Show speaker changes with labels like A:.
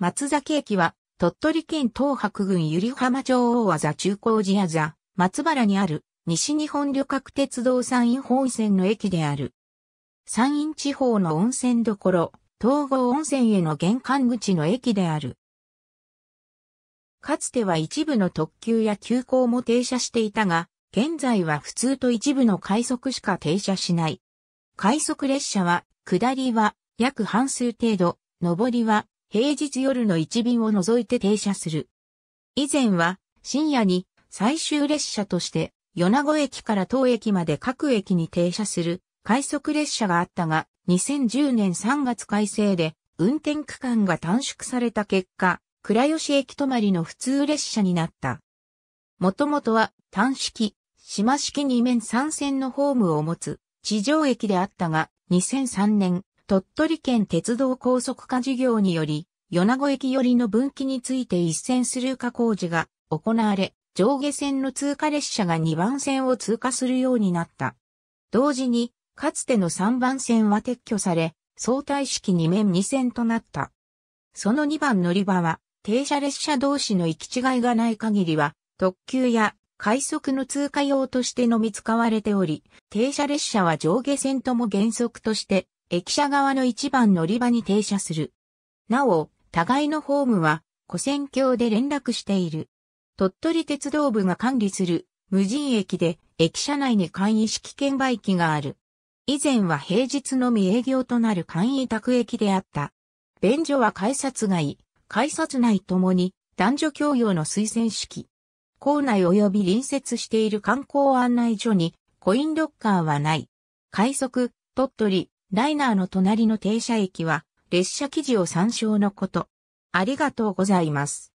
A: 松崎駅は、鳥取県東白郡百合浜町大和座中高寺屋座、松原にある、西日本旅客鉄道山陰本線の駅である。山陰地方の温泉どころ、東郷温泉への玄関口の駅である。かつては一部の特急や急行も停車していたが、現在は普通と一部の快速しか停車しない。快速列車は、下りは約半数程度、上りは平日夜の一便を除いて停車する。以前は深夜に最終列車として米子駅から当駅まで各駅に停車する快速列車があったが2010年3月改正で運転区間が短縮された結果、倉吉駅止まりの普通列車になった。もともとは単式、島式2面3線のホームを持つ地上駅であったが2003年鳥取県鉄道高速化事業により、米子駅寄りの分岐について一線スルー化工事が行われ、上下線の通過列車が2番線を通過するようになった。同時に、かつての3番線は撤去され、相対式2面2線となった。その2番乗り場は、停車列車同士の行き違いがない限りは、特急や快速の通過用としてのみ使われており、停車列車は上下線とも原則として駅舎側の一番乗り場に停車する。なお、互いのホームは、古戦橋で連絡している。鳥取鉄道部が管理する無人駅で駅舎内に簡易式券売機がある。以前は平日のみ営業となる簡易宅駅であった。便所は改札外、改札内ともに男女共用の推薦式。校内及び隣接している観光案内所にコインロッカーはない。快速、鳥取、ライナーの隣の停車駅は列車記事を参照のこと。ありがとうございます。